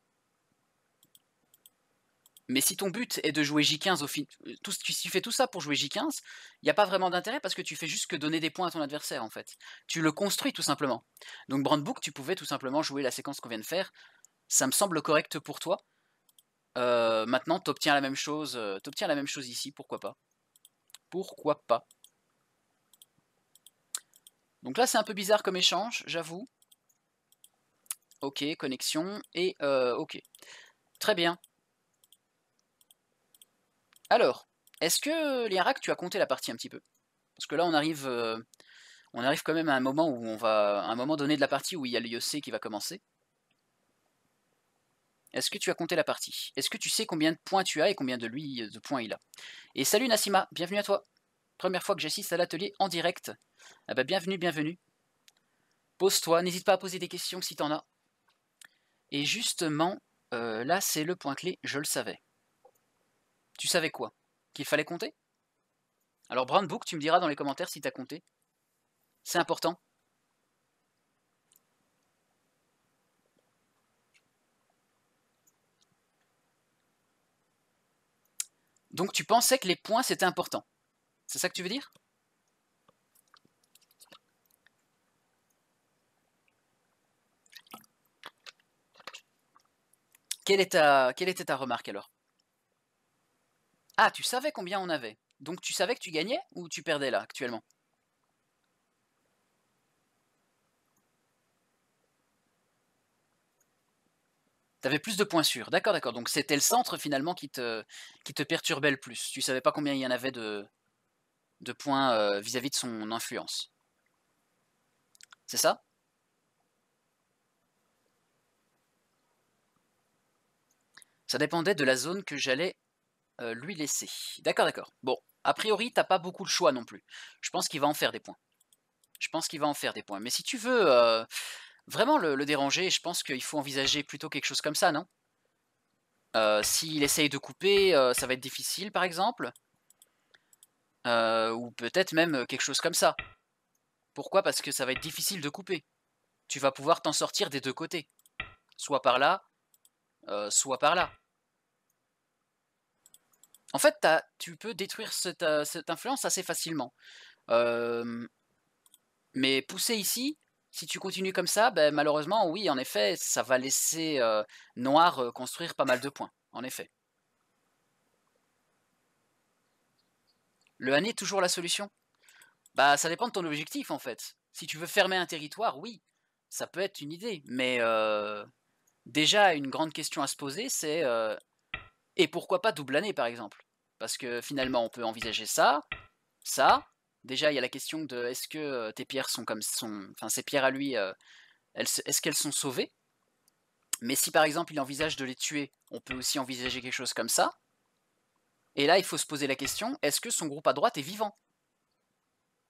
A: Mais si ton but est de jouer J15 au euh, tu fais tout ça pour jouer J15, il n'y a pas vraiment d'intérêt parce que tu fais juste que donner des points à ton adversaire en fait. Tu le construis tout simplement. Donc Brandbook, tu pouvais tout simplement jouer la séquence qu'on vient de faire. Ça me semble correct pour toi. Euh, maintenant, tu la même chose, euh, t'obtiens la même chose ici, pourquoi pas Pourquoi pas Donc là, c'est un peu bizarre comme échange, j'avoue. Ok, connexion et ok. Très bien. Alors, est-ce que, Liarak, tu as compté la partie un petit peu Parce que là, on arrive, euh, on arrive quand même à un moment où on va, un moment donné de la partie où il y a le e qui va commencer. Est-ce que tu as compté la partie Est-ce que tu sais combien de points tu as et combien de lui de points il a Et salut Nassima, bienvenue à toi. Première fois que j'assiste à l'atelier en direct. Ah bah bienvenue, bienvenue. Pose-toi, n'hésite pas à poser des questions si t'en as. Et justement, euh, là c'est le point clé, je le savais. Tu savais quoi Qu'il fallait compter Alors Brown Book, tu me diras dans les commentaires si t'as compté. C'est important. Donc tu pensais que les points c'était important. C'est ça que tu veux dire Quelle, quelle, était ta remarque alors ah, tu savais combien on avait. Donc tu savais que tu gagnais ou tu perdais là actuellement T'avais plus de points sûrs, d'accord, d'accord. Donc c'était le centre finalement qui te, qui te perturbait le plus. Tu savais pas combien il y en avait de, points vis à -vis de son influence. C'est ça Ça dépendait de la zone que j'allais euh, lui laisser. D'accord, d'accord. Bon, a priori, t'as pas beaucoup de choix non plus. Je pense qu'il va en faire des points. Je pense qu'il va en faire des points. Mais si tu veux euh, vraiment le, déranger, je pense qu'il faut envisager plutôt quelque chose comme ça, non euh, S'il essaye de couper, ça va être difficile, par exemple. ou peut-être même quelque chose comme ça. Pourquoi Parce que ça va être difficile de couper. Tu vas pouvoir t'en sortir des deux côtés. Soit par là, soit par là. En fait, tu peux détruire cette, euh, influence assez facilement. mais pousser ici, si tu continues comme ça, ben, malheureusement, oui, en effet, ça va laisser euh, Noir euh, construire pas mal de points, en effet. Le hané est toujours la solution Bah, ça dépend de ton objectif, en fait. Si tu veux fermer un territoire, oui, ça peut être une idée, mais... déjà, une grande question à se poser, c'est et pourquoi pas double année, par exemple Parce que finalement, on peut envisager ça, ça. Déjà, il y a la question de est-ce que euh, tes pierres sont comme son, enfin ces pierres à lui, euh, est-ce qu'elles sont sauvées Mais si par exemple il envisage de les tuer, on peut aussi envisager quelque chose comme ça. Et là, il faut se poser la question est-ce que son groupe à droite est vivant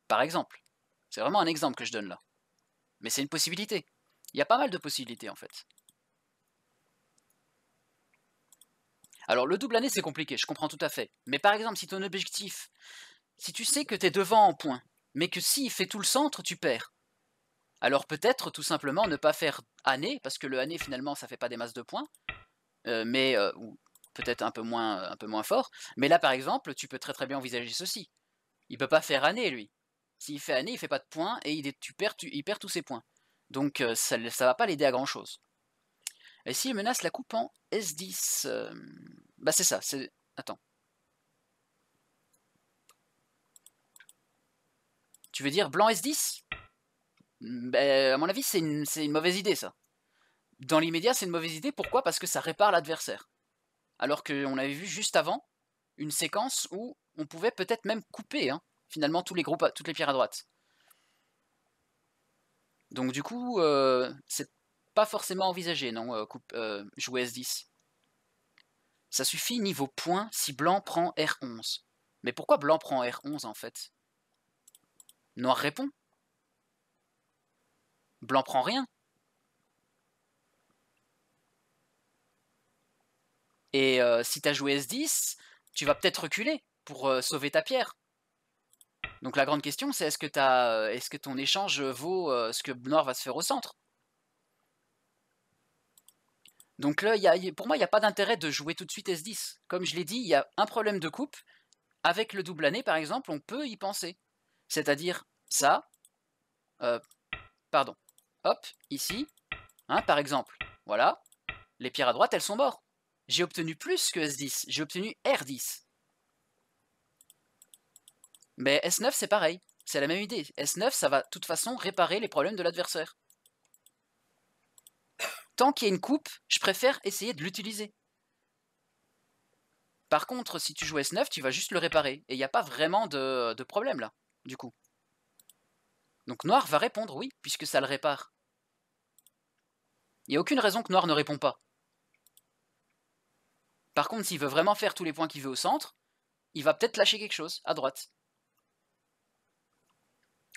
A: Par exemple, c'est vraiment un exemple que je donne là, mais c'est une possibilité. Il y a pas mal de possibilités en fait. Alors le double année c'est compliqué, je comprends tout à fait. Mais par exemple, si ton objectif, si tu sais que t'es devant en point, mais que s'il fait tout le centre, tu perds. Alors peut-être tout simplement ne pas faire année, parce que le année finalement ça fait pas des masses de points, euh, mais euh, peut-être un peu moins un peu moins fort. Mais là par exemple, tu peux très très bien envisager ceci. Il peut pas faire année lui. S'il fait année, il fait pas de points et il, tu perds, perd tous ses points. Donc euh, ça ne va pas l'aider à grand chose. Et il menace la coupe en S10 euh, Bah c'est ça, c'est... Attends. Tu veux dire blanc S10 hmm, bah, À mon avis, c'est une... mauvaise idée, ça. Dans l'immédiat, c'est une mauvaise idée. Pourquoi Parce que ça répare l'adversaire. Alors qu'on avait vu juste avant une séquence où on pouvait peut-être même couper, hein, finalement, tous les groupes, toutes les pierres à droite. Donc du coup, cette euh, c'est pas forcément envisagé, non, euh, coupe, euh, jouer S10. Ça suffit niveau point si blanc prend R11. Mais pourquoi blanc prend R11 en fait Noir répond. Blanc prend rien. Et euh, si t'as joué S10, tu vas peut-être reculer pour sauver ta pierre. Donc la grande question c'est est-ce que, est -ce que ton échange vaut ce que Noir va se faire au centre donc là, pour moi, il n'y a pas d'intérêt de jouer tout de suite S10. Comme je l'ai dit, il y a un problème de coupe. Avec le double année, par exemple, on peut y penser. C'est-à-dire ça, euh, pardon, hop, ici, hein, par exemple, voilà, les pierres à droite, elles sont mortes. J'ai obtenu plus que S10, j'ai obtenu R10. Mais S9, c'est pareil, c'est la même idée. S9, ça va de toute façon réparer les problèmes de l'adversaire tant qu'il y a une coupe, je préfère essayer de l'utiliser. Par contre, si tu joues S9, tu vas juste le réparer. Et il n'y a pas vraiment de, problème là, du coup. Donc noir va répondre oui, puisque ça le répare. Il n'y a aucune raison que noir ne répond pas. Par contre, s'il veut vraiment faire tous les points qu'il veut au centre, il va peut-être lâcher quelque chose, à droite.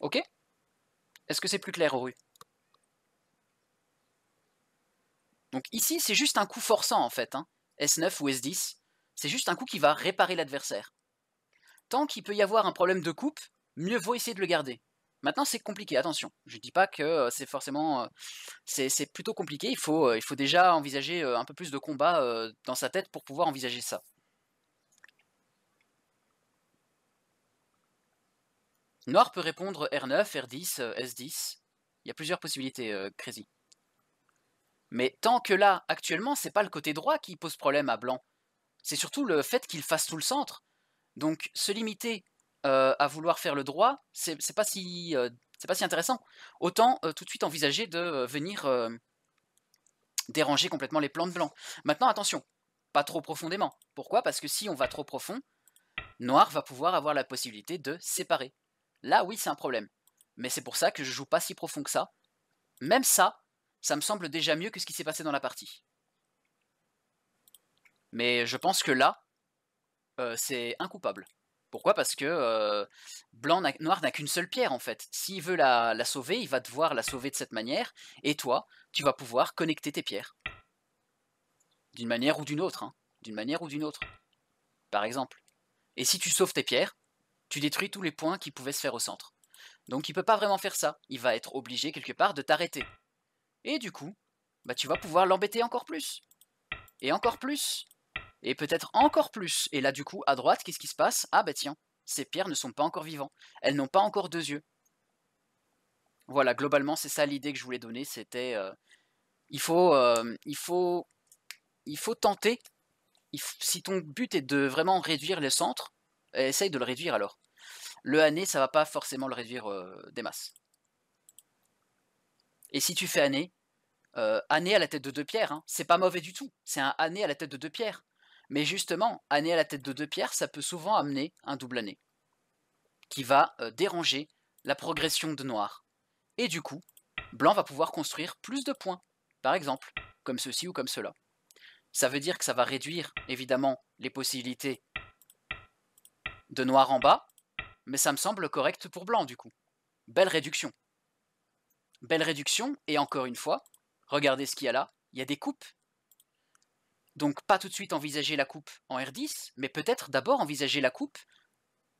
A: Ok Est-ce que c'est plus clair, Oru Donc ici, c'est juste un coup forçant en fait, hein. S9 ou S10. C'est juste un coup qui va réparer l'adversaire. Tant qu'il peut y avoir un problème de coupe, mieux vaut essayer de le garder. Maintenant, c'est compliqué, attention. Je ne dis pas que euh, c'est forcément... Euh, c'est plutôt compliqué, il faut, euh, il faut déjà envisager un peu plus de combat dans sa tête pour pouvoir envisager ça. Noir peut répondre R9, R10, S10. Il y a plusieurs possibilités, Crazy. Mais tant que là, actuellement, c'est pas le côté droit qui pose problème à Blanc. C'est surtout le fait qu'il fasse tout le centre. Donc se limiter euh, à vouloir faire le droit, c'est pas si euh, c'est pas si intéressant. Autant euh, tout de suite envisager de venir déranger complètement les plans de blanc. Maintenant, attention, pas trop profondément. Pourquoi Parce que si on va trop profond, noir va pouvoir avoir la possibilité de séparer. Là, oui, c'est un problème. Mais c'est pour ça que je joue pas si profond que ça. Même ça, ça me semble déjà mieux que ce qui s'est passé dans la partie. Mais je pense que là, euh, c'est incoupable. Pourquoi Parce que euh, Blanc Noir n'a qu'une seule pierre en fait. S'il veut la, sauver, il va devoir la sauver de cette manière, et toi, tu vas pouvoir connecter tes pierres. D'une manière ou d'une autre, hein. D'une manière ou d'une autre. Par exemple. Et si tu sauves tes pierres, tu détruis tous les points qui pouvaient se faire au centre. Donc il peut pas vraiment faire ça. Il va être obligé quelque part de t'arrêter. Et du coup, bah, tu vas pouvoir l'embêter encore plus. Et encore plus. Et peut-être encore plus. Et là, du coup, à droite, qu'est-ce qui se passe Ah, bah tiens, ces pierres ne sont pas encore vivantes. Elles n'ont pas encore deux yeux. Voilà, globalement, c'est ça l'idée que je voulais donner. C'était. Euh, il, faut, euh, il, faut, il faut tenter. si ton but est de vraiment réduire les centres, essaye de le réduire alors. Le année, ça va pas forcément le réduire euh, des masses. Et si tu fais année, euh, année à la tête de deux pierres, hein. c'est pas mauvais du tout, c'est un année à la tête de deux pierres. Mais justement, année à la tête de deux pierres, ça peut souvent amener un double année, qui va euh, déranger la progression de noir. Et du coup, blanc va pouvoir construire plus de points, par exemple, comme ceci ou comme cela. Ça veut dire que ça va réduire, évidemment, les possibilités de noir en bas, mais ça me semble correct pour blanc, du coup. Belle réduction. Belle réduction, et encore une fois, Regardez ce qu'il y a là. Il y a des coupes. Donc pas tout de suite envisager la coupe en R10, mais peut-être d'abord envisager la coupe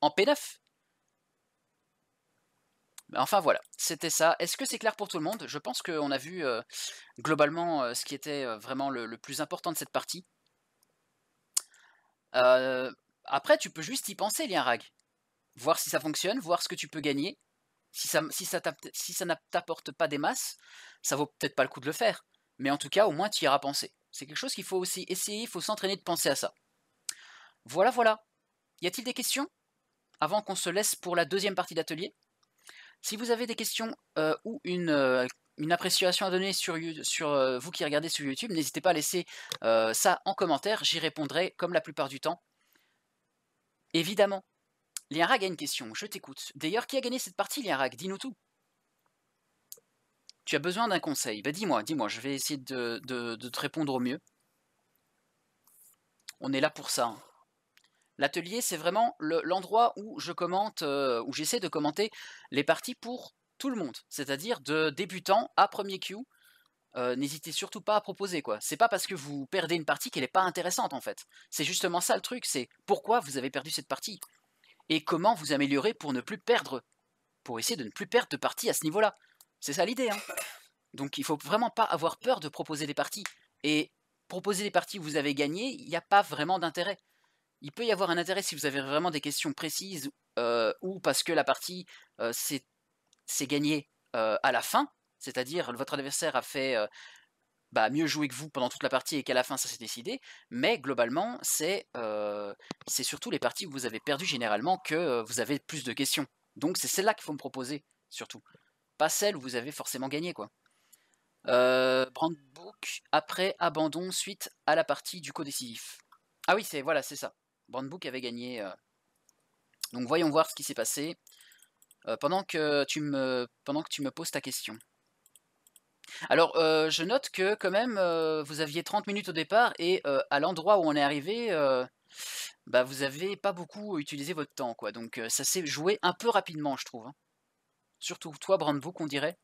A: en P9. Ben, enfin voilà, c'était ça. Est-ce que c'est clair pour tout le monde Je pense qu'on a vu euh, globalement euh, ce qui était euh, vraiment le, plus important de cette partie. après, tu peux juste y penser, Rag. Voir si ça fonctionne, voir ce que tu peux gagner. Si ça si t'apporte pas des masses, ça vaut peut-être pas le coup de le faire. Mais en tout cas, au moins tu y iras penser. C'est quelque chose qu'il faut aussi essayer, il faut s'entraîner de penser à ça. Voilà, voilà. Y a-t-il des questions Avant qu'on se laisse pour la deuxième partie d'atelier. Si vous avez des questions euh, ou euh, une, appréciation à donner sur, euh, vous qui regardez sur YouTube, n'hésitez pas à laisser ça en commentaire, j'y répondrai comme la plupart du temps. Évidemment. Rag a une question, je t'écoute. D'ailleurs, qui a gagné cette partie, Rag Dis-nous tout. Tu as besoin d'un conseil. Bah dis-moi, dis-moi, je vais essayer de, te répondre au mieux. On est là pour ça. Hein. L'atelier, c'est vraiment l'endroit où je commente, euh, où j'essaie de commenter les parties pour tout le monde, c'est-à-dire de débutant à premier queue, N'hésitez surtout pas à proposer quoi. C'est pas parce que vous perdez une partie qu'elle n'est pas intéressante en fait. C'est justement ça le truc, c'est pourquoi vous avez perdu cette partie et comment vous améliorer pour ne plus perdre, pour essayer de ne plus perdre de parties à ce niveau-là. C'est ça l'idée. Hein. Donc il faut vraiment pas avoir peur de proposer des parties. Et proposer des parties où vous avez gagné, il n'y a pas vraiment d'intérêt. Il peut y avoir un intérêt si vous avez vraiment des questions précises euh, ou parce que la partie euh, s'est gagnée euh, à la fin, c'est-à-dire votre adversaire a fait bah, mieux jouer que vous pendant toute la partie et qu'à la fin ça s'est décidé, mais globalement c'est euh, surtout les parties où vous avez perdu généralement que vous avez plus de questions. Donc c'est celle-là qu'il faut me proposer, surtout. Pas celle où vous avez forcément gagné, quoi. Brandbook, après abandon suite à la partie du co-décisif Ah oui, c'est voilà, c'est ça. Brandbook avait gagné. Donc voyons voir ce qui s'est passé pendant, que tu me, pendant que tu me poses ta question. Alors, euh, je note que quand même, euh, vous aviez 30 minutes au départ et euh, à l'endroit où on est arrivé, bah, vous avez pas beaucoup utilisé votre temps, quoi, donc ça s'est joué un peu rapidement, je trouve, hein. Surtout toi, Brandbook, on dirait,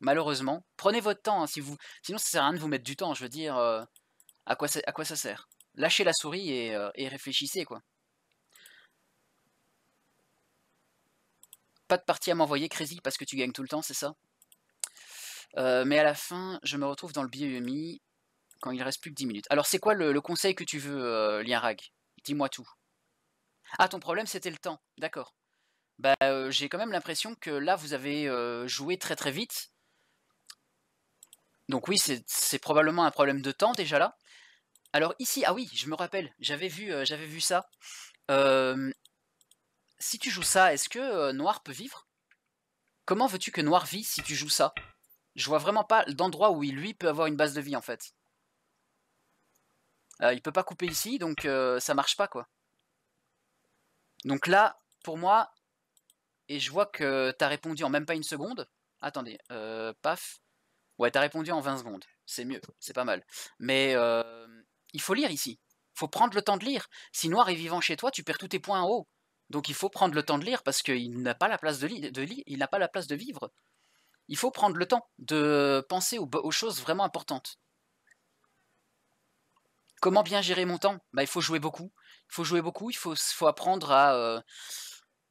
A: malheureusement. Prenez votre temps, hein, si vous sinon ça sert à rien de vous mettre du temps, je veux dire, à quoi ça à quoi ça sert? Lâchez la souris et et réfléchissez, quoi. Pas de partie à m'envoyer, Crazy, parce que tu gagnes tout le temps, c'est ça? Euh, mais à la fin, je me retrouve dans le BMI quand il reste plus que 10 minutes. Alors, c'est quoi le, conseil que tu veux, euh, Lienrag Dis-moi tout. Ah, ton problème, c'était le temps. D'accord. Bah, euh, j'ai quand même l'impression que là, vous avez joué très très vite. Donc oui, c'est probablement un problème de temps déjà là. Alors ici, ah oui, je me rappelle, j'avais vu, j'avais vu ça. si tu joues ça, est-ce que Noir peut vivre Comment veux-tu que Noir vit si tu joues ça je vois vraiment pas d'endroit où il, lui, peut avoir une base de vie, en fait. Il euh, il peut pas couper ici, donc euh, ça marche pas, quoi. Donc là, pour moi, et je vois que t'as répondu en même pas une seconde. Attendez, euh, paf. Ouais, t'as répondu en 20 secondes. C'est mieux, c'est pas mal. Mais euh, il faut lire ici. Faut prendre le temps de lire. Si Noir est vivant chez toi, tu perds tous tes points en haut. Donc il faut prendre le temps de lire parce qu'il n'a pas la place de, il n'a pas la place de vivre il faut prendre le temps de penser aux, choses vraiment importantes. Comment bien gérer mon temps bah, Il faut jouer beaucoup. Il faut jouer beaucoup, il faut, apprendre à, euh,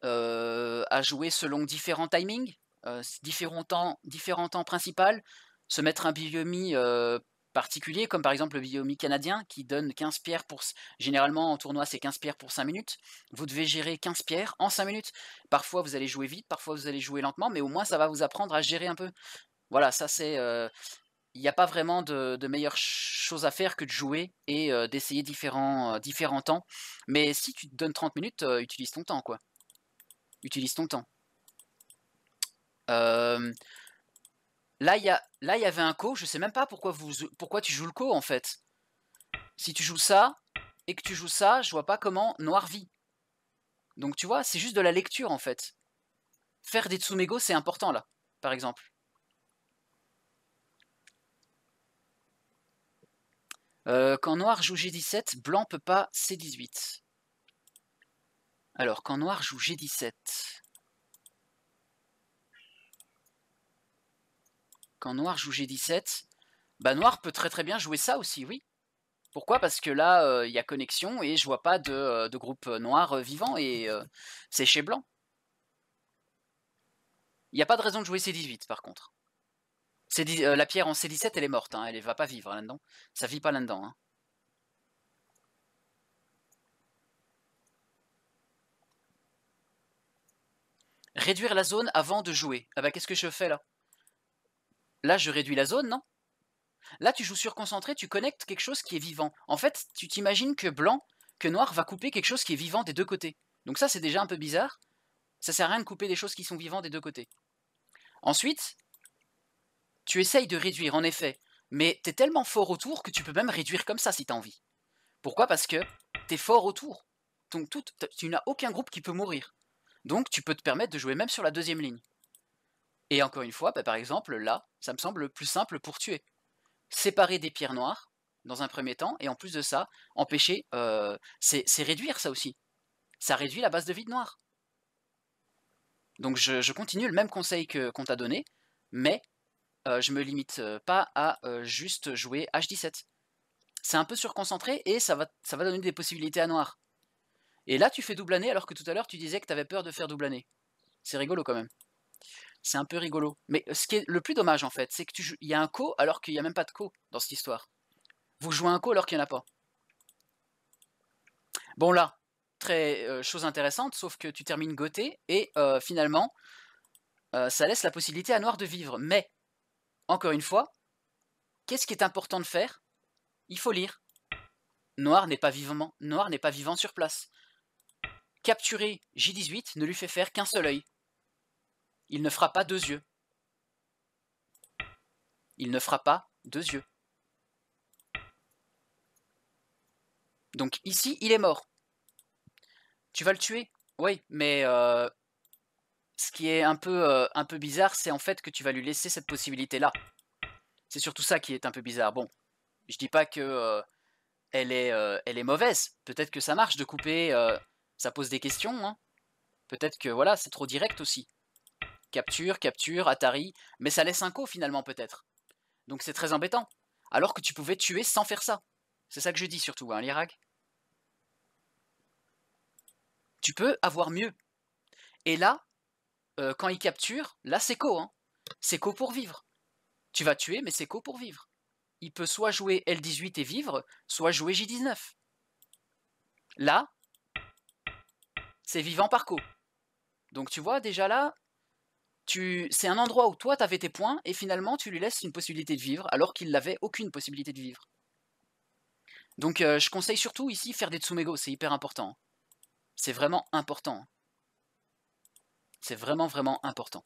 A: euh, à jouer selon différents timings, euh, différents temps, différents temps principaux, se mettre un biomi Particulier, comme par exemple le Biomi canadien qui donne 15 pierres pour. Généralement, en tournoi, c'est 15 pierres pour 5 minutes. Vous devez gérer 15 pierres en 5 minutes. Parfois, vous allez jouer vite, parfois, vous allez jouer lentement, mais au moins, ça va vous apprendre à gérer un peu. Voilà, ça, c'est. Euh, il n'y a pas vraiment de, meilleure chose à faire que de jouer et euh, d'essayer différents, euh, différents temps. Mais si tu donnes 30 minutes, utilise ton temps, quoi. Utilise ton temps. Euh, Là, il y, avait un co, je sais même pas pourquoi, tu joues le co en fait. Si tu joues ça et que tu joues ça, je vois pas comment noir vit. Donc tu vois, c'est juste de la lecture en fait. Faire des Tsumego, c'est important là, par exemple. Euh, quand noir joue G17, blanc peut pas C18. Alors, quand noir joue G17, quand Noir joue G17, bah Noir peut très très bien jouer ça aussi, oui. Pourquoi Parce que là, euh, il y a connexion et je vois pas de, euh, groupe noir euh, vivant et c'est chez Blanc. Il n'y a pas de raison de jouer C18 par contre. la pierre en C17, elle est morte, hein, elle ne va pas vivre hein, là-dedans. Ça vit pas là-dedans. Hein. Réduire la zone avant de jouer. Ah bah qu'est-ce que je fais là Là, je réduis la zone, non Là, tu joues sur concentré, tu connectes quelque chose qui est vivant. En fait, tu t'imagines que blanc, que noir va couper quelque chose qui est vivant des deux côtés. Donc ça, c'est déjà un peu bizarre. Ça sert à rien de couper des choses qui sont vivantes des deux côtés. Ensuite, tu essayes de réduire, en effet. Mais t'es tellement fort autour que tu peux même réduire comme ça si t'as envie. Pourquoi Parce que t'es fort autour. Donc tu n'as aucun groupe qui peut mourir. Donc tu peux te permettre de jouer même sur la deuxième ligne. Et encore une fois, bah, par exemple, là, ça me semble plus simple pour tuer. Séparer des pierres noires, dans un premier temps, et en plus de ça, empêcher, euh, c'est réduire ça aussi. Ça réduit la base de vide noire. Donc je, continue le même conseil qu'on t'a donné, mais je euh, je me limite euh, pas à juste jouer H17. C'est un peu surconcentré et ça va, ça va donner des possibilités à noir. Et là tu fais double année alors que tout à l'heure tu disais que tu avais peur de faire double année. C'est rigolo quand même c'est un peu rigolo. Mais euh, ce qui est le plus dommage en fait, c'est que tu y a un co alors qu'il n'y a même pas de co dans cette histoire. Vous jouez un co alors qu'il n'y en a pas. Bon là, très euh, chose intéressante, sauf que tu termines goté, et euh, finalement, ça laisse la possibilité à Noir de vivre. Mais, encore une fois, qu'est-ce qui est important de faire Il faut lire. Noir n'est pas vivant, Noir n'est pas vivant sur place. Capturer J18 ne lui fait faire qu'un seul œil. Il ne fera pas deux yeux. Il ne fera pas deux yeux. Donc ici, il est mort. Tu vas le tuer Oui, mais euh, ce qui est un peu, euh, un peu bizarre, c'est en fait que tu vas lui laisser cette possibilité-là. C'est surtout ça qui est un peu bizarre. Bon, je dis pas que euh, elle, est, elle est mauvaise. Peut-être que ça marche de couper, ça pose des questions. Hein. Peut-être que voilà, c'est trop direct aussi capture, capture, Atari, mais ça laisse un co finalement peut-être. Donc c'est très embêtant. Alors que tu pouvais tuer sans faire ça. C'est ça que je dis surtout, hein, Tu peux avoir mieux. Et là, euh, quand il capture, là c'est co. Hein. C'est co pour vivre. Tu vas tuer, mais c'est co pour vivre. Il peut soit jouer L18 et vivre, soit jouer J19. Là, c'est vivant par co. Donc tu vois, déjà là, c'est un endroit où toi, tu avais tes points, et finalement, tu lui laisses une possibilité de vivre, alors qu'il n'avait aucune possibilité de vivre. Donc, euh, je conseille surtout ici faire des Tsumego, c'est hyper important. C'est vraiment important. C'est vraiment, vraiment important.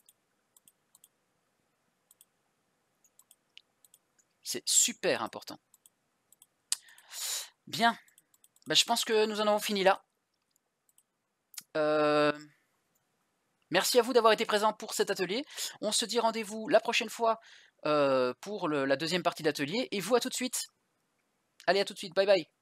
A: C'est super important. Bien. Bah, je pense que nous en avons fini là. Euh... Merci à vous d'avoir été présent pour cet atelier. On se dit rendez-vous la prochaine fois euh, pour la deuxième partie d'atelier. Et vous, à tout de suite. Allez, à tout de suite. Bye bye.